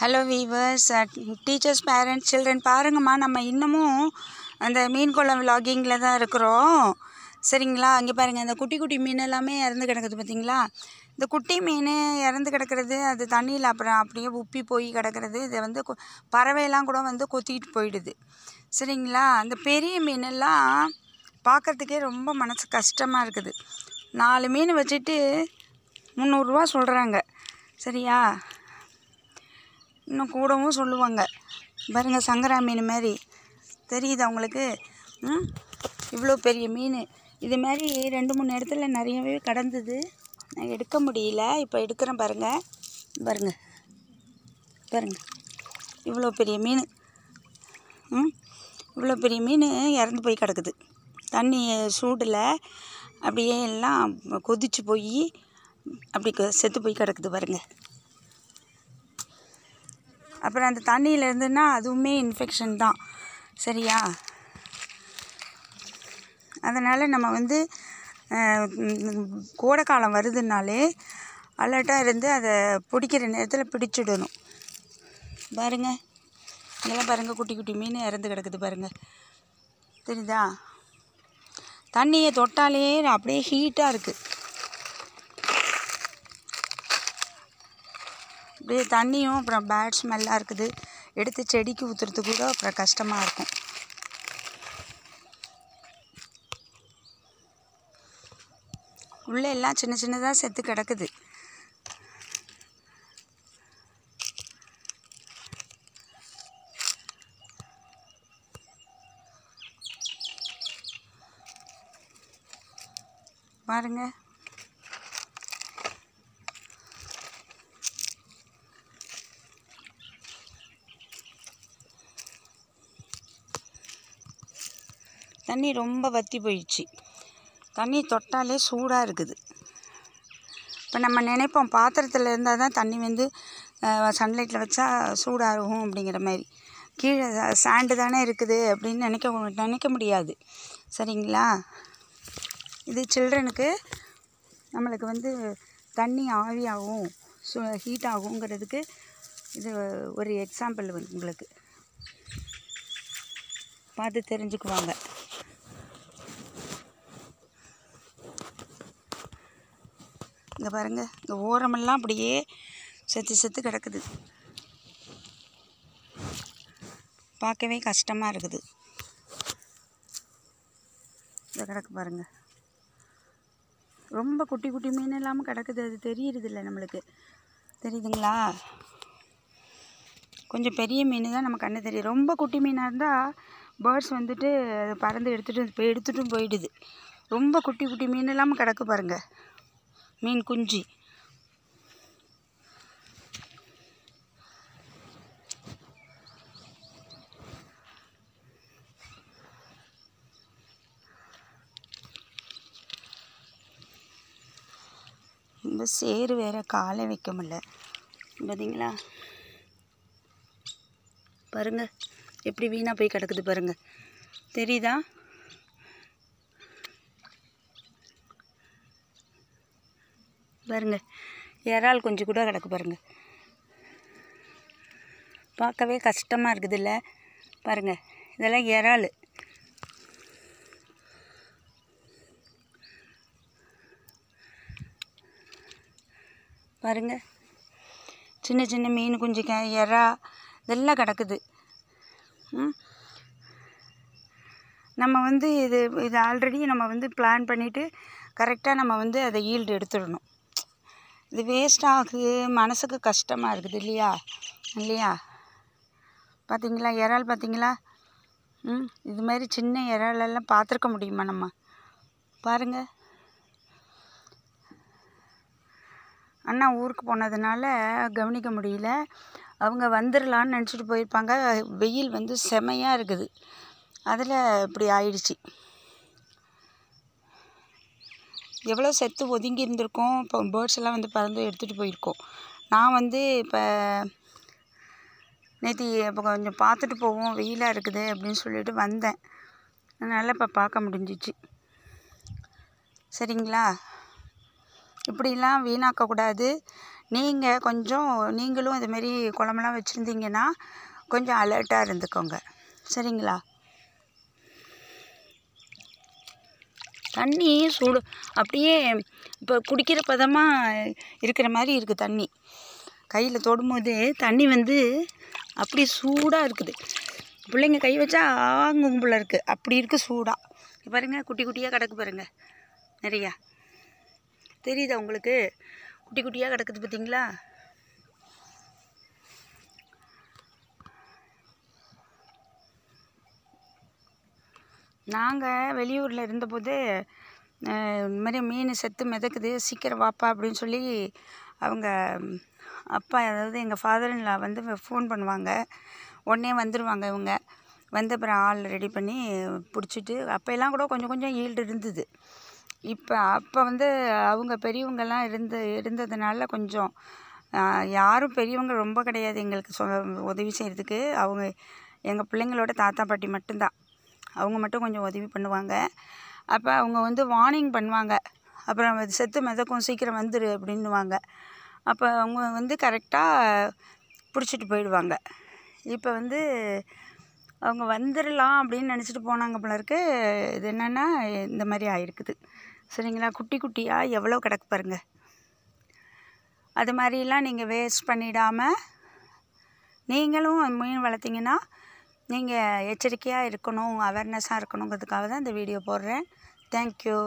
hello viewers teachers parents children பாருங்கம்மா நம்ம இன்னமும் அந்த மீன் குளம் விலாகிங்கில் தான் இருக்கிறோம் சரிங்களா அங்கே பாருங்கள் அந்த குட்டி குட்டி மீன் எல்லாமே இறந்து கிடக்குது பார்த்தீங்களா இந்த குட்டி மீன் இறந்து கிடக்கிறது அது தண்ணியில் அப்புறம் அப்படியே உப்பி போய் கிடக்கிறது இதை வந்து பறவையெல்லாம் கூட வந்து கொத்திக்கிட்டு போயிடுது சரிங்களா அந்த பெரிய மீனெல்லாம் பார்க்குறதுக்கே ரொம்ப மனசு கஷ்டமாக இருக்குது நாலு மீன் வச்சுட்டு முந்நூறுரூவா சொல்கிறாங்க சரியா இன்னும் கூடவும் சொல்லுவாங்க பாருங்கள் சங்கரா மீன் மாதிரி தெரியுது அவங்களுக்கு இவ்வளோ பெரிய மீன் இது மாதிரி ரெண்டு மூணு இடத்துல நிறையவே கடந்தது நான் எடுக்க முடியல இப்போ எடுக்கிறேன் பாருங்கள் பாருங்கள் பாருங்கள் இவ்வளோ பெரிய மீன் ம் இவ்வளோ பெரிய மீன் இறந்து போய் கிடக்குது தண்ணி சூடில் அப்படியே எல்லாம் கொதித்து போய் அப்படி செத்து போய் கிடக்குது பாருங்கள் அப்புறம் அந்த தண்ணியில் இருந்துன்னா அதுவுமே இன்ஃபெக்ஷன் தான் சரியா அதனால் நம்ம வந்து கோடைக்காலம் வருதுனாலே அலர்ட்டாக இருந்து அதை பிடிக்கிற நேரத்தில் பிடிச்சிடணும் பாருங்கள் இதெல்லாம் பாருங்கள் குட்டி குட்டி மீன் இறந்து கிடக்குது பாருங்கள் தெரியுதா தண்ணியை தொட்டாலே அப்படியே ஹீட்டாக இருக்குது அப்படியே தண்ணியும் அப்புறம் பேட் ஸ்மெல்லாக இருக்குது எடுத்து செடிக்கு ஊற்றுறது கூட அப்புறம் கஷ்டமாக இருக்கும் உள்ளே எல்லாம் சின்ன சின்னதாக செத்து கிடக்குது பாருங்கள் தண்ணி ரொம்ப வற்றி போயிடுச்சு தண்ணி தொட்டாலே சூடாக இருக்குது இப்போ நம்ம நினைப்போம் பாத்திரத்தில் இருந்தால் தான் தண்ணி வந்து சன்லைட்டில் வச்சா சூடாகும் அப்படிங்கிற மாதிரி கீழே சாண்டு தானே இருக்குது அப்படின்னு நினைக்க நினைக்க முடியாது சரிங்களா இது சில்ட்ரனுக்கு நம்மளுக்கு வந்து தண்ணி ஆவியாகும் சு ஹீட் ஆகுங்கிறதுக்கு இது ஒரு எக்ஸாம்பிள் உங்களுக்கு பார்த்து தெரிஞ்சுக்குவாங்க இங்கே பாருங்கள் இங்கே ஓரமெல்லாம் அப்படியே செத்து செத்து கிடக்குது பார்க்கவே கஷ்டமாக இருக்குது இதை கிடக்கு பாருங்கள் ரொம்ப குட்டி குட்டி மீன் இல்லாமல் கிடக்குது அது இல்லை நம்மளுக்கு தெரியுதுங்களா கொஞ்சம் பெரிய மீன் தான் நம்ம கண்ணு தெரியும் ரொம்ப குட்டி மீனாக இருந்தால் பேர்ட்ஸ் வந்துட்டு பறந்து எடுத்துகிட்டு எடுத்துகிட்டும் போயிடுது ரொம்ப குட்டி குட்டி மீன் இல்லாமல் கிடக்கு பாருங்கள் மீன் குஞ்சு இந்த சேரு வேறு காலை வைக்க முடியல பார்த்தீங்களா பாருங்கள் எப்படி வீணாக போய் கிடக்குது பாருங்கள் தெரியுதா பாருங்கள் இறால் கொஞ்சம் கூட கிடக்கு பாருங்கள் பார்க்கவே கஷ்டமாக இருக்குது இல்லை பாருங்கள் இதெல்லாம் இறால் பாருங்கள் சின்ன சின்ன மீன் குஞ்சு க இறா இதெல்லாம் கிடக்குது நம்ம வந்து இது இது ஆல்ரெடி நம்ம வந்து பிளான் பண்ணிவிட்டு கரெக்டாக நம்ம வந்து அதை ஈல்டு எடுத்துடணும் இது வேஸ்ட் ஆகுது மனதுக்கு கஷ்டமாக இருக்குது இல்லையா இல்லையா பார்த்தீங்களா இறால் பார்த்தீங்களா ம் இது மாதிரி சின்ன இறாலெல்லாம் பார்த்துருக்க முடியுமா நம்ம பாருங்கள் அண்ணா ஊருக்கு போனதுனால கவனிக்க முடியல அவங்க வந்துடலான்னு நினச்சிட்டு போயிருப்பாங்க வெயில் வந்து செமையாக இருக்குது அதில் இப்படி ஆயிடுச்சு எவ்வளோ செத்து ஒதுங்கி இருந்திருக்கோம் இப்போ பேர்ட்ஸ் எல்லாம் வந்து பறந்து எடுத்துகிட்டு போயிருக்கோம் நான் வந்து இப்போ நேற்று இப்போ கொஞ்சம் பார்த்துட்டு போவோம் வெயிலாக இருக்குது அப்படின்னு சொல்லிட்டு வந்தேன் அதனால் இப்போ பார்க்க முடிஞ்சிச்சு சரிங்களா இப்படிலாம் வீணாக்கக்கூடாது நீங்கள் கொஞ்சம் நீங்களும் இதுமாரி குழம்புலாம் வச்சுருந்தீங்கன்னா கொஞ்சம் அலர்ட்டாக இருந்துக்கோங்க சரிங்களா தண்ணி சூடு அப்படியே இப்போ குடிக்கிற பதமாக இருக்கிற மாதிரி இருக்குது தண்ணி கையில் தொடும்போது தண்ணி வந்து அப்படி சூடாக இருக்குது பிள்ளைங்க கை வச்சா ஆங்கும் போல் இருக்குது அப்படி இருக்குது சூடாக பாருங்கள் குட்டி குட்டியாக கிடக்கு பாருங்கள் நிறையா தெரியுதா உங்களுக்கு குட்டி குட்டியாக கிடக்குது பார்த்தீங்களா நாங்கள் வெளியூரில் இருந்தபோது இந்த மாதிரி மீன் செத்து மிதக்குது சீக்கிரம் வாப்பா அப்படின்னு சொல்லி அவங்க அப்பா அதாவது எங்கள் ஃபாதர் வந்து ஃபோன் பண்ணுவாங்க உடனே வந்துடுவாங்க இவங்க வந்து அப்புறம் ஆள் ரெடி பண்ணி பிடிச்சிட்டு அப்போல்லாம் கூட கொஞ்சம் கொஞ்சம் ஈல்டு இருந்தது இப்போ அப்போ வந்து அவங்க பெரியவங்கெல்லாம் இருந்து இருந்ததுனால கொஞ்சம் யாரும் பெரியவங்க ரொம்ப கிடையாது எங்களுக்கு சொ உதவி செய்கிறதுக்கு அவங்க எங்கள் பிள்ளைங்களோட தாத்தா பாட்டி மட்டும்தான் அவங்க மட்டும் கொஞ்சம் உதவி பண்ணுவாங்க அப்போ அவங்க வந்து வார்னிங் பண்ணுவாங்க அப்புறம் செத்து மிதக்கும் சீக்கிரம் வந்துரு அப்படின்னுவாங்க அப்போ அவங்க வந்து கரெக்டாக பிடிச்சிட்டு போயிடுவாங்க இப்போ வந்து அவங்க வந்துடலாம் அப்படின்னு நினச்சிட்டு போனாங்க இருக்கு இது என்னென்னா இந்த மாதிரி ஆகிருக்குது சரிங்களா குட்டி குட்டியாக எவ்வளோ கிடக்கு பாருங்கள் அது மாதிரிலாம் நீங்கள் வேஸ்ட் பண்ணிடாமல் நீங்களும் மீன் வளர்த்திங்கன்னா நீங்கள் எச்சரிக்கையாக இருக்கணும் அவேர்னஸாக இருக்கணுங்கிறதுக்காக தான் இந்த வீடியோ போடுறேன் தேங்க்யூ